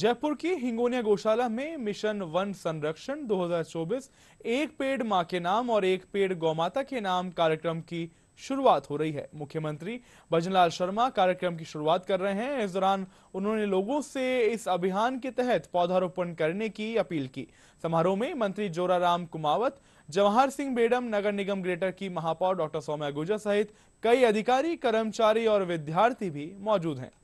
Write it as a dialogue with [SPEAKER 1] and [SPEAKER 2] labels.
[SPEAKER 1] जयपुर की हिंगोनिया गौशाला में मिशन वन संरक्षण 2024 एक पेड़ मां के नाम और एक पेड़ गौमाता के नाम कार्यक्रम की शुरुआत हो रही है मुख्यमंत्री भजनलाल शर्मा कार्यक्रम की शुरुआत कर रहे हैं इस दौरान उन्होंने लोगों से इस अभियान के तहत पौधारोपण करने की अपील की समारोह में मंत्री जोराराम कुमावत जवाहर सिंह बेडम नगर निगम ग्रेटर की महापौर डॉक्टर सौम्या गुजर सहित कई अधिकारी कर्मचारी और विद्यार्थी भी मौजूद हैं